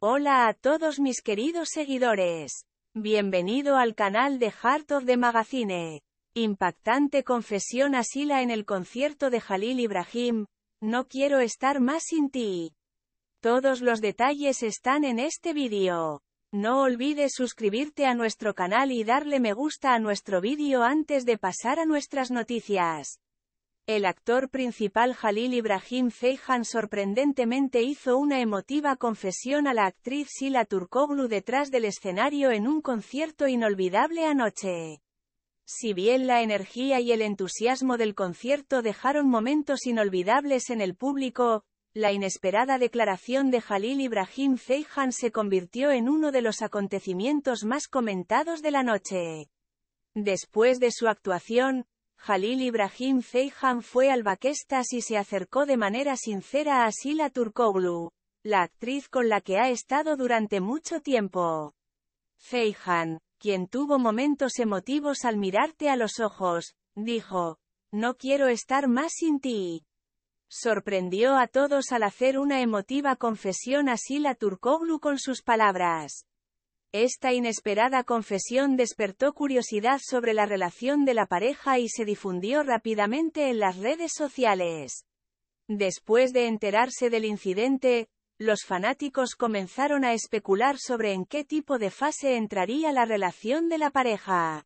Hola a todos mis queridos seguidores. Bienvenido al canal de Heart of the Magazine. Impactante confesión Asila en el concierto de Halil Ibrahim, No quiero estar más sin ti. Todos los detalles están en este vídeo. No olvides suscribirte a nuestro canal y darle me gusta a nuestro vídeo antes de pasar a nuestras noticias. El actor principal Jalil Ibrahim Feijan sorprendentemente hizo una emotiva confesión a la actriz Sila Turkoglu detrás del escenario en un concierto inolvidable anoche. Si bien la energía y el entusiasmo del concierto dejaron momentos inolvidables en el público, la inesperada declaración de Jalil Ibrahim Feijan se convirtió en uno de los acontecimientos más comentados de la noche. Después de su actuación, Jalil Ibrahim Feijan fue al Baquestas y se acercó de manera sincera a Sila Turkoglu, la actriz con la que ha estado durante mucho tiempo. Feijan, quien tuvo momentos emotivos al mirarte a los ojos, dijo, no quiero estar más sin ti. Sorprendió a todos al hacer una emotiva confesión a Sila Turkoglu con sus palabras. Esta inesperada confesión despertó curiosidad sobre la relación de la pareja y se difundió rápidamente en las redes sociales. Después de enterarse del incidente, los fanáticos comenzaron a especular sobre en qué tipo de fase entraría la relación de la pareja.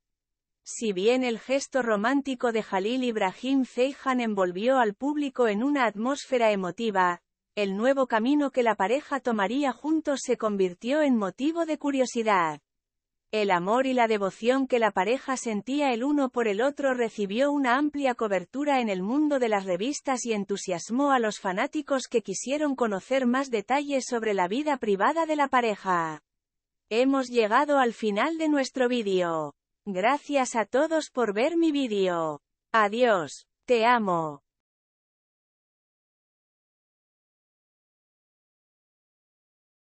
Si bien el gesto romántico de Jalil Ibrahim Ceyhan envolvió al público en una atmósfera emotiva, el nuevo camino que la pareja tomaría juntos se convirtió en motivo de curiosidad. El amor y la devoción que la pareja sentía el uno por el otro recibió una amplia cobertura en el mundo de las revistas y entusiasmó a los fanáticos que quisieron conocer más detalles sobre la vida privada de la pareja. Hemos llegado al final de nuestro vídeo. Gracias a todos por ver mi vídeo. Adiós. Te amo.